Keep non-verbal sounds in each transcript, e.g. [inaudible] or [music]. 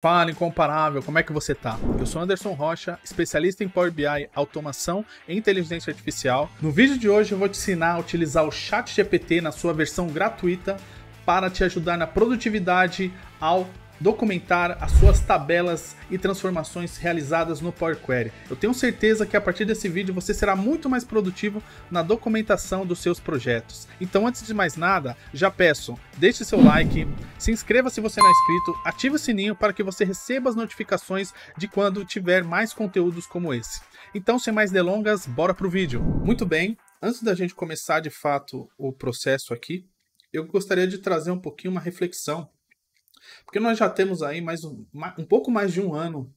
Fala incomparável, como é que você tá? Eu sou Anderson Rocha, especialista em Power BI, automação e inteligência artificial. No vídeo de hoje eu vou te ensinar a utilizar o ChatGPT na sua versão gratuita para te ajudar na produtividade ao documentar as suas tabelas e transformações realizadas no Power Query. Eu tenho certeza que a partir desse vídeo você será muito mais produtivo na documentação dos seus projetos. Então, antes de mais nada, já peço, deixe seu like, se inscreva se você não é inscrito, ative o sininho para que você receba as notificações de quando tiver mais conteúdos como esse. Então, sem mais delongas, bora pro vídeo. Muito bem, antes da gente começar de fato o processo aqui, eu gostaria de trazer um pouquinho uma reflexão porque nós já temos aí mais um, um pouco mais de um ano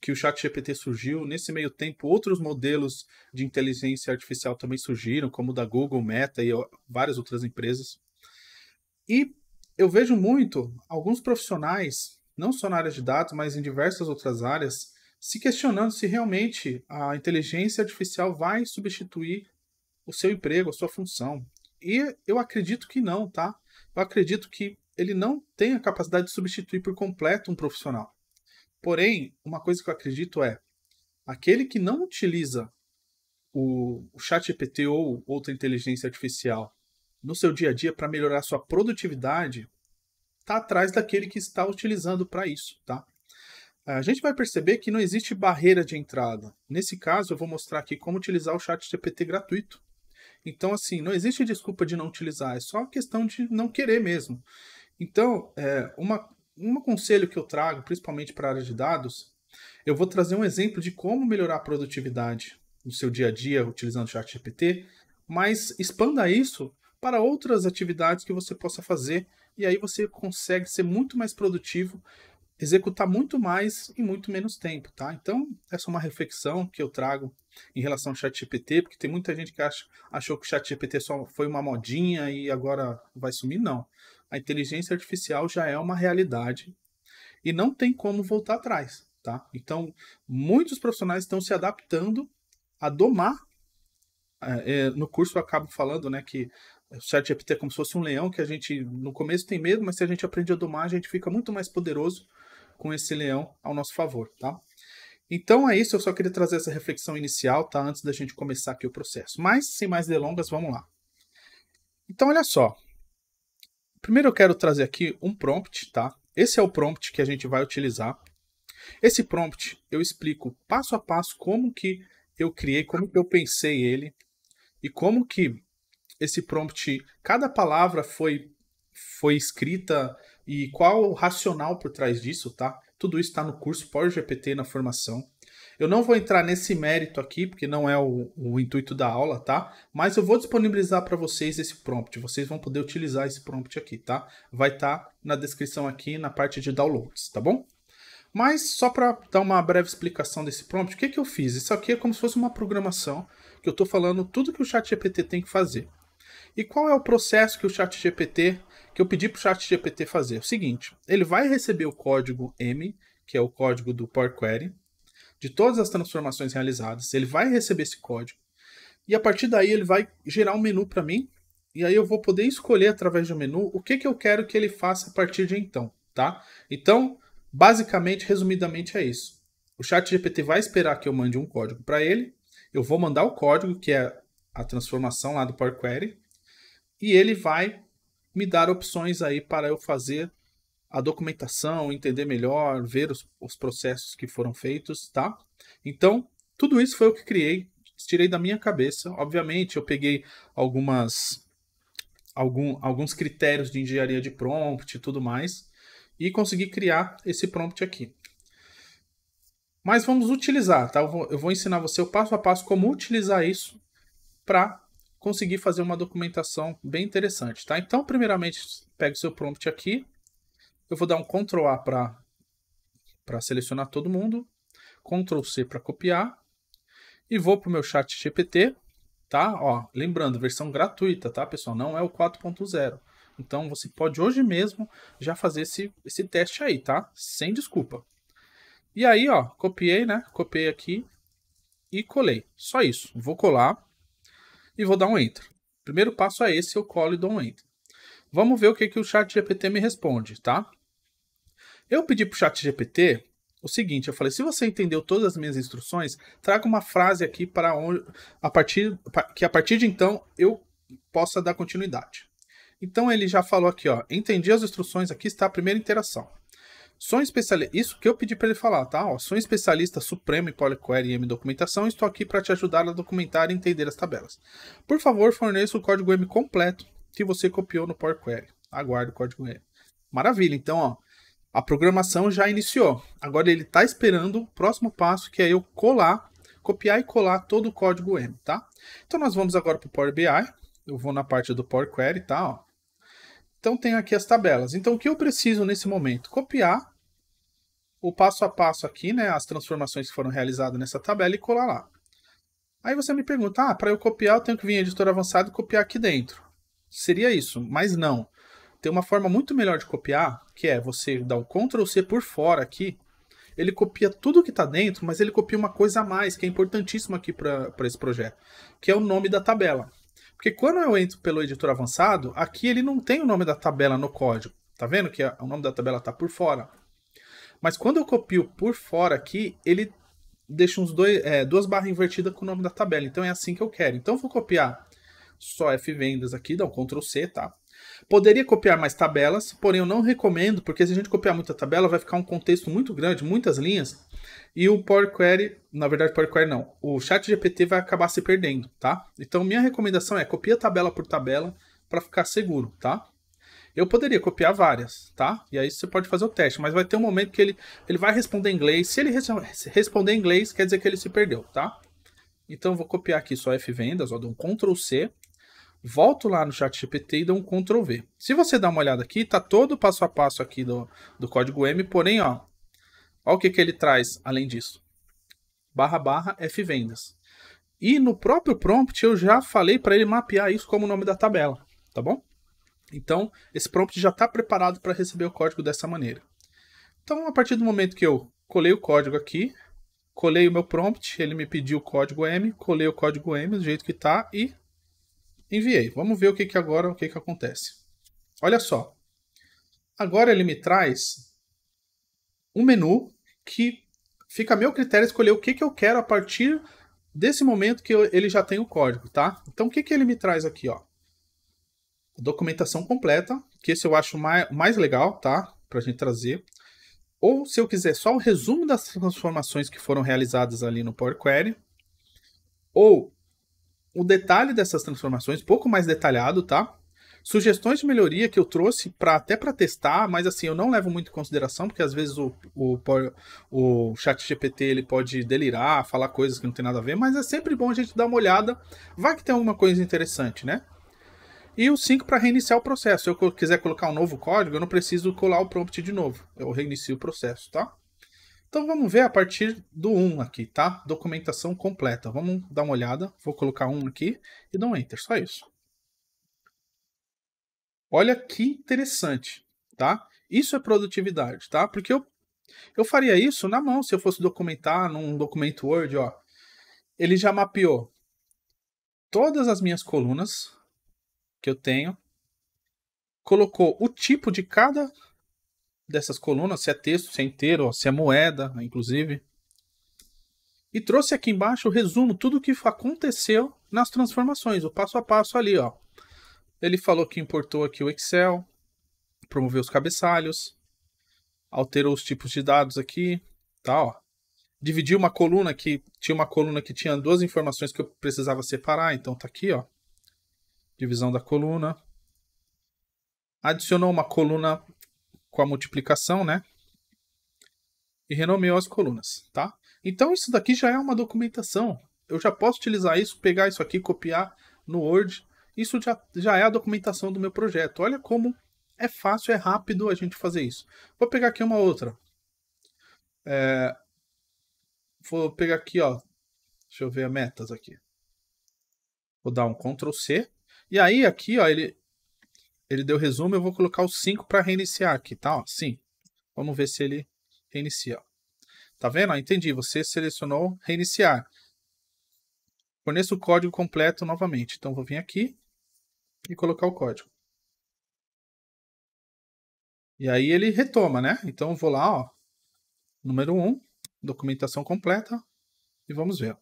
que o ChatGPT surgiu. Nesse meio tempo, outros modelos de inteligência artificial também surgiram, como o da Google, Meta e várias outras empresas. E eu vejo muito alguns profissionais, não só na área de dados, mas em diversas outras áreas, se questionando se realmente a inteligência artificial vai substituir o seu emprego, a sua função. E eu acredito que não, tá? Eu acredito que ele não tem a capacidade de substituir por completo um profissional. Porém, uma coisa que eu acredito é aquele que não utiliza o, o chat GPT ou outra inteligência artificial no seu dia a dia para melhorar sua produtividade, está atrás daquele que está utilizando para isso, tá? A gente vai perceber que não existe barreira de entrada. Nesse caso, eu vou mostrar aqui como utilizar o chat GPT gratuito. Então, assim, não existe desculpa de não utilizar, é só questão de não querer mesmo. Então, é, uma, um conselho que eu trago, principalmente para a área de dados, eu vou trazer um exemplo de como melhorar a produtividade no seu dia a dia utilizando o chat GPT, mas expanda isso para outras atividades que você possa fazer e aí você consegue ser muito mais produtivo, executar muito mais em muito menos tempo, tá? Então, essa é uma reflexão que eu trago em relação ao chat GPT, porque tem muita gente que acha, achou que o chat GPT só foi uma modinha e agora vai sumir, não a inteligência artificial já é uma realidade e não tem como voltar atrás, tá? Então, muitos profissionais estão se adaptando a domar. É, é, no curso eu acabo falando, né, que o ChatGPT é como se fosse um leão que a gente no começo tem medo, mas se a gente aprende a domar, a gente fica muito mais poderoso com esse leão ao nosso favor, tá? Então é isso, eu só queria trazer essa reflexão inicial, tá? Antes da gente começar aqui o processo. Mas, sem mais delongas, vamos lá. Então, olha só, Primeiro eu quero trazer aqui um prompt, tá? Esse é o prompt que a gente vai utilizar. Esse prompt eu explico passo a passo como que eu criei, como que eu pensei ele e como que esse prompt, cada palavra foi foi escrita e qual o racional por trás disso, tá? Tudo isso está no curso Power GPT na formação. Eu não vou entrar nesse mérito aqui, porque não é o, o intuito da aula, tá? Mas eu vou disponibilizar para vocês esse prompt. Vocês vão poder utilizar esse prompt aqui, tá? Vai estar tá na descrição aqui, na parte de downloads, tá bom? Mas só para dar uma breve explicação desse prompt, o que, que eu fiz? Isso aqui é como se fosse uma programação que eu estou falando tudo que o ChatGPT tem que fazer. E qual é o processo que o ChatGPT, que eu pedi para o ChatGPT fazer? É o seguinte, ele vai receber o código M, que é o código do Power Query, de todas as transformações realizadas. Ele vai receber esse código. E a partir daí ele vai gerar um menu para mim. E aí eu vou poder escolher através do menu o que, que eu quero que ele faça a partir de então, tá? Então, basicamente, resumidamente é isso. O chat GPT vai esperar que eu mande um código para ele. Eu vou mandar o código, que é a transformação lá do Power Query. E ele vai me dar opções aí para eu fazer a documentação, entender melhor, ver os, os processos que foram feitos, tá? Então, tudo isso foi o que criei, tirei da minha cabeça. Obviamente, eu peguei algumas algum, alguns critérios de engenharia de prompt e tudo mais e consegui criar esse prompt aqui. Mas vamos utilizar, tá? Eu vou, eu vou ensinar você o passo a passo como utilizar isso para conseguir fazer uma documentação bem interessante, tá? Então, primeiramente, pega o seu prompt aqui, eu vou dar um Ctrl A para selecionar todo mundo, Ctrl C para copiar, e vou para o meu chat GPT, tá? Ó, lembrando, versão gratuita, tá, pessoal? Não é o 4.0. Então você pode hoje mesmo já fazer esse, esse teste aí, tá? Sem desculpa. E aí, ó, copiei, né? Copiei aqui e colei. Só isso. Vou colar e vou dar um enter. Primeiro passo é esse, eu colo e dou um enter. Vamos ver o que, que o chat GPT me responde, tá? Eu pedi pro chat GPT o seguinte, eu falei, se você entendeu todas as minhas instruções, traga uma frase aqui para onde a partir que a partir de então eu possa dar continuidade. Então ele já falou aqui, ó, entendi as instruções, aqui está a primeira interação. Sou especialista, isso que eu pedi para ele falar, tá? Ó, sou um especialista supremo em PolyQuery e M documentação, estou aqui para te ajudar a documentar e entender as tabelas. Por favor, forneça o código M completo que você copiou no Power Query. Aguardo o código M. Maravilha, então, ó, a programação já iniciou. Agora ele está esperando o próximo passo, que é eu colar, copiar e colar todo o código M, tá? Então nós vamos agora para o Power BI. Eu vou na parte do Power Query, tá? Ó. Então tenho aqui as tabelas. Então o que eu preciso nesse momento? Copiar o passo a passo aqui, né? As transformações que foram realizadas nessa tabela e colar lá. Aí você me pergunta, ah, para eu copiar eu tenho que vir em editor avançado e copiar aqui dentro. Seria isso, mas não. Tem uma forma muito melhor de copiar, que é você dar um Ctrl C por fora aqui. Ele copia tudo que está dentro, mas ele copia uma coisa a mais, que é importantíssima aqui para esse projeto, que é o nome da tabela. Porque quando eu entro pelo editor avançado, aqui ele não tem o nome da tabela no código. Tá vendo que o nome da tabela está por fora? Mas quando eu copio por fora aqui, ele deixa uns dois, é, duas barras invertidas com o nome da tabela. Então é assim que eu quero. Então eu vou copiar só F vendas aqui, dá um Ctrl C, tá? Poderia copiar mais tabelas, porém eu não recomendo, porque se a gente copiar muita tabela, vai ficar um contexto muito grande, muitas linhas, e o Power Query, na verdade Power Query não, o chat GPT vai acabar se perdendo, tá? Então minha recomendação é copia tabela por tabela para ficar seguro, tá? Eu poderia copiar várias, tá? E aí você pode fazer o teste, mas vai ter um momento que ele, ele vai responder em inglês. Se ele res responder em inglês, quer dizer que ele se perdeu, tá? Então vou copiar aqui só F vendas, ó, dou um Ctrl C, volto lá no chat GPT e dou um Ctrl V. Se você dá uma olhada aqui, tá todo o passo a passo aqui do, do código M, porém, ó, ó o que, que ele traz além disso. Barra, barra, F-Vendas. E no próprio prompt eu já falei para ele mapear isso como o nome da tabela, tá bom? Então, esse prompt já está preparado para receber o código dessa maneira. Então, a partir do momento que eu colei o código aqui, colei o meu prompt, ele me pediu o código M, colei o código M do jeito que está e Enviei. Vamos ver o que, que agora o que, que acontece. Olha só. Agora ele me traz um menu que fica a meu critério escolher o que, que eu quero a partir desse momento que eu, ele já tem o código, tá? Então o que, que ele me traz aqui, ó? Documentação completa, que esse eu acho mais, mais legal, tá? Pra gente trazer. Ou se eu quiser só o um resumo das transformações que foram realizadas ali no Power Query. Ou o detalhe dessas transformações, pouco mais detalhado, tá? Sugestões de melhoria que eu trouxe para até para testar, mas assim, eu não levo muito em consideração, porque às vezes o, o, o chat GPT ele pode delirar, falar coisas que não tem nada a ver, mas é sempre bom a gente dar uma olhada, vai que tem alguma coisa interessante, né? E o 5 para reiniciar o processo. Se eu quiser colocar um novo código, eu não preciso colar o prompt de novo. Eu reinicio o processo, tá? Então vamos ver a partir do 1 aqui, tá? Documentação completa. Vamos dar uma olhada. Vou colocar 1 aqui e dar um enter, só isso. Olha que interessante, tá? Isso é produtividade, tá? Porque eu, eu faria isso na mão se eu fosse documentar num documento Word, ó. Ele já mapeou todas as minhas colunas que eu tenho, colocou o tipo de cada dessas colunas, se é texto, se é inteiro, se é moeda, inclusive. E trouxe aqui embaixo o resumo, tudo o que aconteceu nas transformações, o passo a passo ali, ó. Ele falou que importou aqui o Excel, promoveu os cabeçalhos, alterou os tipos de dados aqui, tá, ó. Dividiu uma coluna que tinha uma coluna que tinha duas informações que eu precisava separar, então tá aqui, ó. Divisão da coluna. Adicionou uma coluna com a multiplicação, né? E renomeou as colunas, tá? Então isso daqui já é uma documentação. Eu já posso utilizar isso, pegar isso aqui, copiar no Word. Isso já, já é a documentação do meu projeto. Olha como é fácil, é rápido a gente fazer isso. Vou pegar aqui uma outra. É... Vou pegar aqui, ó. Deixa eu ver as metas aqui. Vou dar um Ctrl C. E aí aqui, ó, ele, ele deu resumo, eu vou colocar o 5 para reiniciar aqui, tá? Ó, sim. Vamos ver se ele reinicia. Ó. Tá vendo? Ó, entendi. Você selecionou reiniciar. Forneça o código completo novamente. Então, vou vir aqui e colocar o código. E aí ele retoma, né? Então, eu vou lá, ó, número 1, um, documentação completa, e vamos ver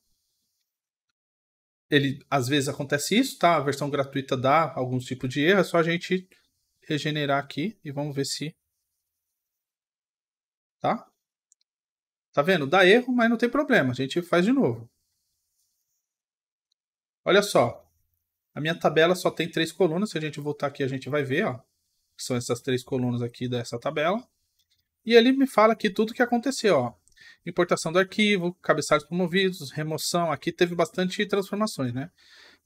ele às vezes acontece isso, tá? A versão gratuita dá alguns tipos de erro, é só a gente regenerar aqui e vamos ver se tá? Tá vendo? Dá erro, mas não tem problema, a gente faz de novo. Olha só, a minha tabela só tem três colunas, se a gente voltar aqui a gente vai ver, ó, que são essas três colunas aqui dessa tabela. E ele me fala aqui tudo que aconteceu, ó importação do arquivo, cabeçalhos promovidos, remoção. Aqui teve bastante transformações, né?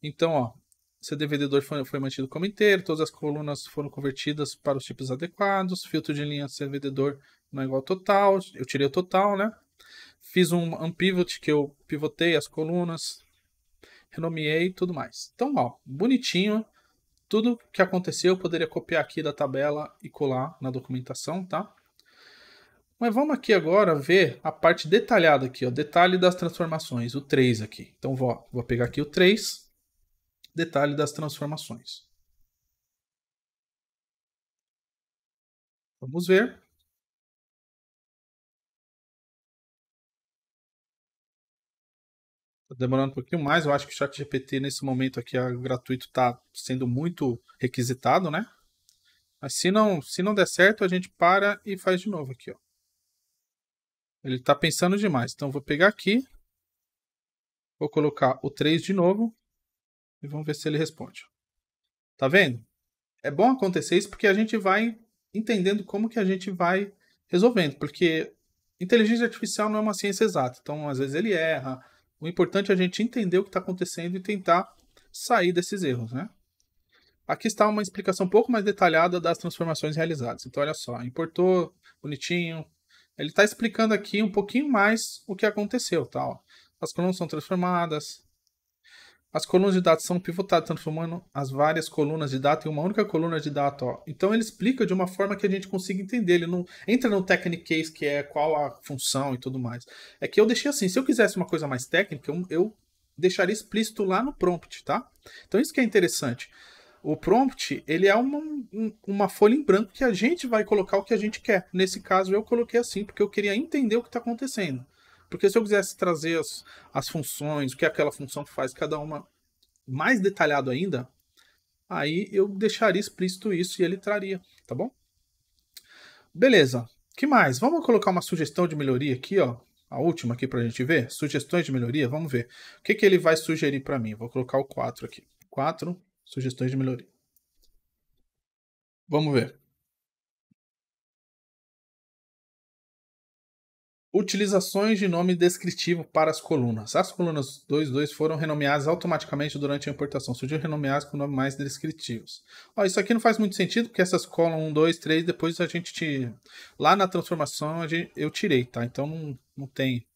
Então, ó, CDVD2 foi, foi mantido como inteiro, todas as colunas foram convertidas para os tipos adequados, filtro de linha CVD2 não é igual ao total, eu tirei o total, né? Fiz um, um pivot que eu pivotei as colunas, renomeei e tudo mais. Então, ó, bonitinho, tudo que aconteceu eu poderia copiar aqui da tabela e colar na documentação, tá? Mas vamos aqui agora ver a parte detalhada aqui, ó, detalhe das transformações, o 3 aqui. Então vou, vou pegar aqui o 3, detalhe das transformações. Vamos ver. Tá demorando um pouquinho mais, eu acho que o chat GPT nesse momento aqui é gratuito está sendo muito requisitado, né? Mas se não, se não der certo, a gente para e faz de novo aqui, ó. Ele está pensando demais. Então, vou pegar aqui. Vou colocar o 3 de novo. E vamos ver se ele responde. Tá vendo? É bom acontecer isso porque a gente vai entendendo como que a gente vai resolvendo. Porque inteligência artificial não é uma ciência exata. Então, às vezes ele erra. O importante é a gente entender o que está acontecendo e tentar sair desses erros, né? Aqui está uma explicação um pouco mais detalhada das transformações realizadas. Então, olha só, importou, bonitinho, ele está explicando aqui um pouquinho mais o que aconteceu, tá? Ó. As colunas são transformadas, as colunas de dados são pivotadas, transformando as várias colunas de data em uma única coluna de data. Então ele explica de uma forma que a gente consiga entender. Ele não entra no technique case, que é qual a função e tudo mais. É que eu deixei assim, se eu quisesse uma coisa mais técnica, eu, eu deixaria explícito lá no prompt, tá? Então isso que é interessante. O prompt, ele é uma, uma folha em branco que a gente vai colocar o que a gente quer. Nesse caso, eu coloquei assim, porque eu queria entender o que está acontecendo. Porque se eu quisesse trazer as, as funções, o que aquela função faz, cada uma mais detalhado ainda, aí eu deixaria explícito isso e ele traria, tá bom? Beleza. que mais? Vamos colocar uma sugestão de melhoria aqui, ó. A última aqui para a gente ver. Sugestões de melhoria, vamos ver. O que, que ele vai sugerir para mim? Vou colocar o 4 aqui. 4. Sugestões de melhoria. Vamos ver. Utilizações de nome descritivo para as colunas. As colunas 2 2 foram renomeadas automaticamente durante a importação. Surgiu renomeadas com nomes mais descritivos. Ó, isso aqui não faz muito sentido, porque essas colunas 1, 2, 3, depois a gente... Te... Lá na transformação eu tirei, tá? Então não, não tem...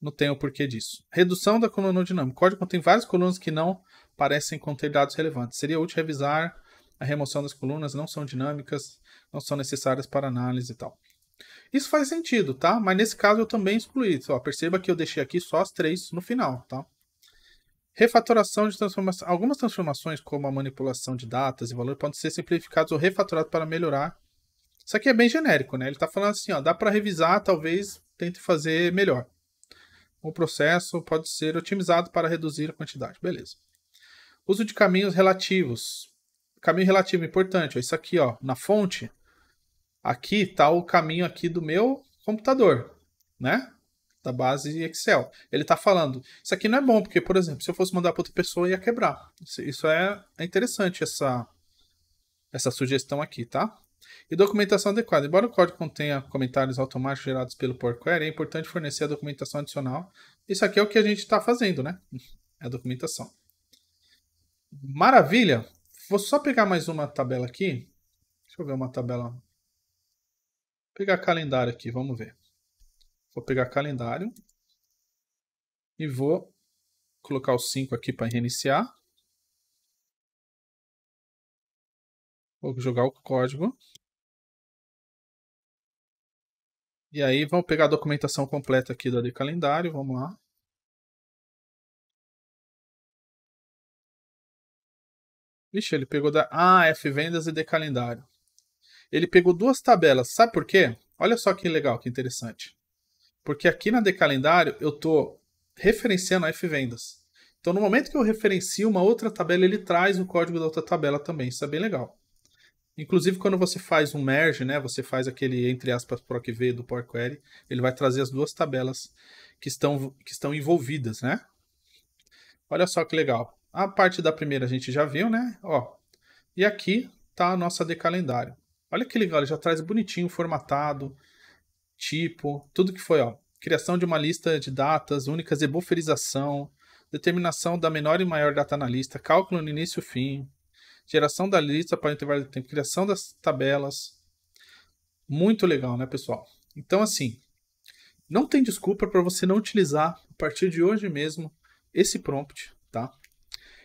Não tem o porquê disso. Redução da coluna dinâmica. O código contém várias colunas que não parecem conter dados relevantes. Seria útil revisar a remoção das colunas, não são dinâmicas, não são necessárias para análise e tal. Isso faz sentido, tá? Mas nesse caso eu também excluí. Ó, perceba que eu deixei aqui só as três no final, tá? Refatoração de transformação. Algumas transformações, como a manipulação de datas e valor, podem ser simplificadas ou refatoradas para melhorar. Isso aqui é bem genérico, né? Ele está falando assim, ó, dá para revisar, talvez tente fazer melhor. O processo pode ser otimizado para reduzir a quantidade. Beleza. Uso de caminhos relativos. Caminho relativo é importante, ó, isso aqui, ó, na fonte. Aqui está o caminho aqui do meu computador, né? Da base Excel. Ele está falando, isso aqui não é bom, porque, por exemplo, se eu fosse mandar para outra pessoa, ia quebrar. Isso é, é interessante, essa, essa sugestão aqui, tá? E documentação adequada. Embora o código contenha comentários automáticos gerados pelo Power Query, é importante fornecer a documentação adicional. Isso aqui é o que a gente está fazendo, né? [laughs] É a documentação. Maravilha! Vou só pegar mais uma tabela aqui. Deixa eu ver uma tabela. Vou pegar calendário aqui, vamos ver. Vou pegar calendário. E vou colocar o 5 aqui para reiniciar. Vou jogar o código. E aí vamos pegar a documentação completa aqui do calendário, vamos lá. Vixe, ele pegou da. Ah, F vendas e D calendário. Ele pegou duas tabelas. Sabe por quê? Olha só que legal, que interessante. Porque aqui na de calendário eu estou referenciando a F vendas. Então, no momento que eu referencio uma outra tabela, ele traz o código da outra tabela também. Isso é bem legal. Inclusive, quando você faz um merge, né, você faz aquele, entre aspas, PROC-V do Power Query, ele vai trazer as duas tabelas que estão, que estão envolvidas, né? Olha só que legal. A parte da primeira a gente já viu, né? Ó, e aqui tá a nossa de calendário. Olha que legal, ele já traz bonitinho, formatado, tipo, tudo que foi, ó. Criação de uma lista de datas únicas e bufferização, determinação da menor e maior data na lista, cálculo no início e fim, geração da lista para o intervalo de tempo, criação das tabelas. Muito legal, né, pessoal? Então, assim, não tem desculpa para você não utilizar, a partir de hoje mesmo, esse prompt, tá?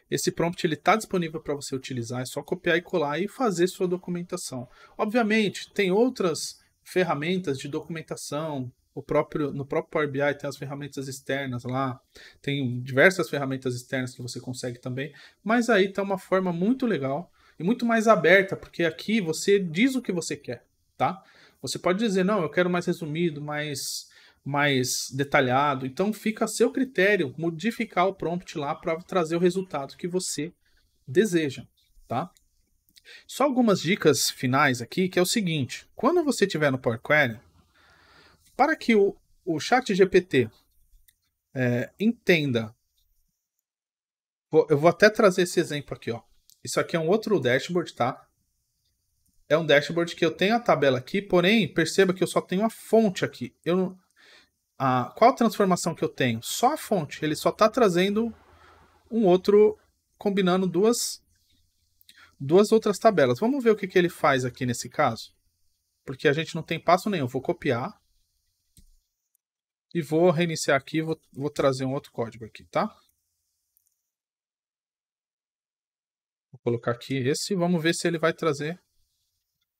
Esse prompt ele está disponível para você utilizar, é só copiar e colar e fazer sua documentação. Obviamente, tem outras ferramentas de documentação, o próprio, no próprio Power BI tem as ferramentas externas lá, tem diversas ferramentas externas que você consegue também, mas aí está uma forma muito legal e muito mais aberta, porque aqui você diz o que você quer, tá? Você pode dizer, não, eu quero mais resumido, mais mais detalhado. Então fica a seu critério modificar o prompt lá para trazer o resultado que você deseja, tá? Só algumas dicas finais aqui, que é o seguinte: quando você tiver no Power Query, para que o, o Chat GPT é, entenda, vou, eu vou até trazer esse exemplo aqui, ó. Isso aqui é um outro dashboard, tá? É um dashboard que eu tenho a tabela aqui, porém perceba que eu só tenho a fonte aqui. Eu a, qual a transformação que eu tenho? Só a fonte. Ele só está trazendo um outro, combinando duas, duas outras tabelas. Vamos ver o que, que ele faz aqui nesse caso? Porque a gente não tem passo nenhum. Vou copiar e vou reiniciar aqui. Vou, vou trazer um outro código aqui, tá? Vou colocar aqui esse. Vamos ver se ele vai trazer.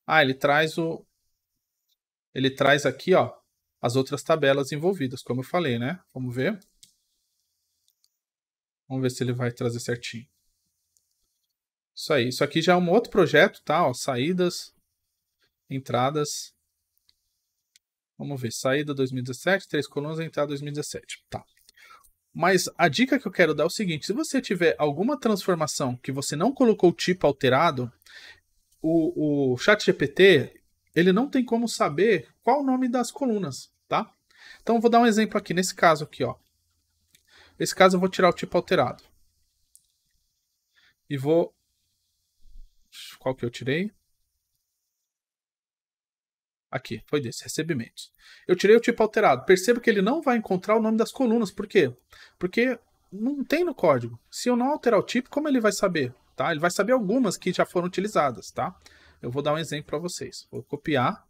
Ah, ele traz o. Ele traz aqui, ó as outras tabelas envolvidas, como eu falei, né? Vamos ver. Vamos ver se ele vai trazer certinho. Isso aí. Isso aqui já é um outro projeto, tá? Ó, saídas, entradas. Vamos ver. Saída 2017, três colunas, entrada 2017. Tá. Mas a dica que eu quero dar é o seguinte: se você tiver alguma transformação que você não colocou o tipo alterado, o, o ChatGPT ele não tem como saber qual o nome das colunas, tá? Então vou dar um exemplo aqui nesse caso aqui, ó. Nesse caso eu vou tirar o tipo alterado. E vou qual que eu tirei? Aqui, foi desse, recebimentos. Eu tirei o tipo alterado. Percebo que ele não vai encontrar o nome das colunas. Por quê? Porque não tem no código. Se eu não alterar o tipo, como ele vai saber? Tá? Ele vai saber algumas que já foram utilizadas, tá? Eu vou dar um exemplo para vocês. Vou copiar,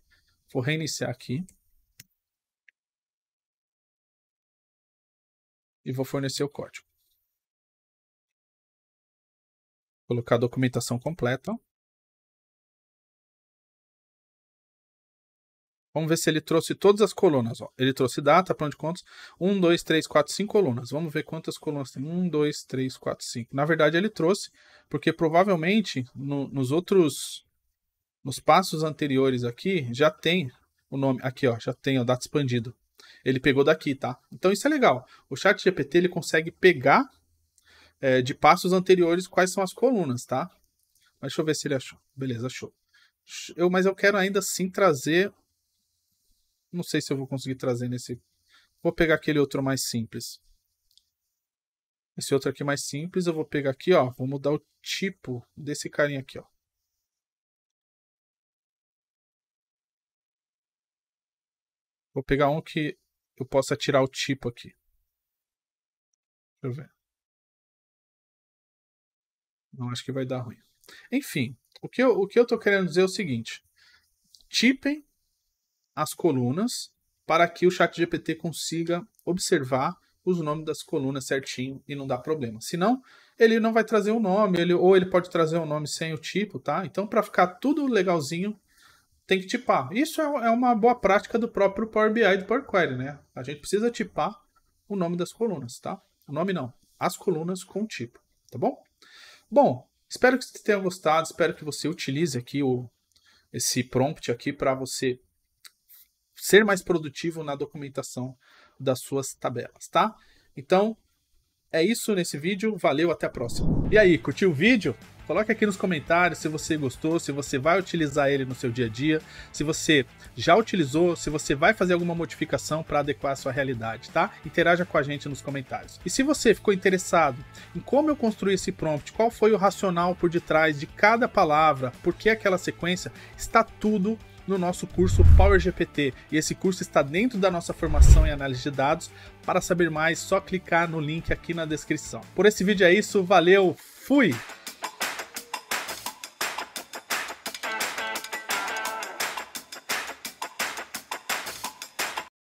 vou reiniciar aqui. E vou fornecer o código. colocar a documentação completa. Vamos ver se ele trouxe todas as colunas. Ó. Ele trouxe data, plano de contas. 1, 2, 3, 4, 5 colunas. Vamos ver quantas colunas tem. 1, 2, 3, 4, 5. Na verdade, ele trouxe, porque provavelmente no, nos outros nos passos anteriores aqui, já tem o nome. Aqui, ó, já tem, ó, data expandido. Ele pegou daqui, tá? Então isso é legal. O chat GPT ele consegue pegar é, de passos anteriores quais são as colunas, tá? Mas deixa eu ver se ele achou. Beleza, achou. Eu, mas eu quero ainda assim trazer. Não sei se eu vou conseguir trazer nesse. Vou pegar aquele outro mais simples. Esse outro aqui mais simples, eu vou pegar aqui, ó. Vou mudar o tipo desse carinha aqui, ó. Vou pegar um que eu possa tirar o tipo aqui. Deixa eu ver. Não acho que vai dar ruim. Enfim, o que eu, o que eu tô querendo dizer é o seguinte. Tipem as colunas para que o chat GPT consiga observar os nomes das colunas certinho e não dá problema. Senão, ele não vai trazer o um nome, ele, ou ele pode trazer o um nome sem o tipo, tá? Então, para ficar tudo legalzinho, tem que tipar. Isso é, é uma boa prática do próprio Power BI e do Power Query, né? A gente precisa tipar o nome das colunas, tá? O nome não, as colunas com tipo, tá bom? Bom, espero que você tenha gostado, espero que você utilize aqui o, esse prompt aqui para você ser mais produtivo na documentação das suas tabelas, tá? Então, é isso nesse vídeo, valeu, até a próxima. E aí, curtiu o vídeo? Coloque aqui nos comentários se você gostou, se você vai utilizar ele no seu dia a dia, se você já utilizou, se você vai fazer alguma modificação para adequar a sua realidade, tá? Interaja com a gente nos comentários. E se você ficou interessado em como eu construí esse prompt, qual foi o racional por detrás de cada palavra, por que aquela sequência, está tudo no nosso curso Power GPT. E esse curso está dentro da nossa formação em análise de dados. Para saber mais, só clicar no link aqui na descrição. Por esse vídeo é isso, valeu, fui!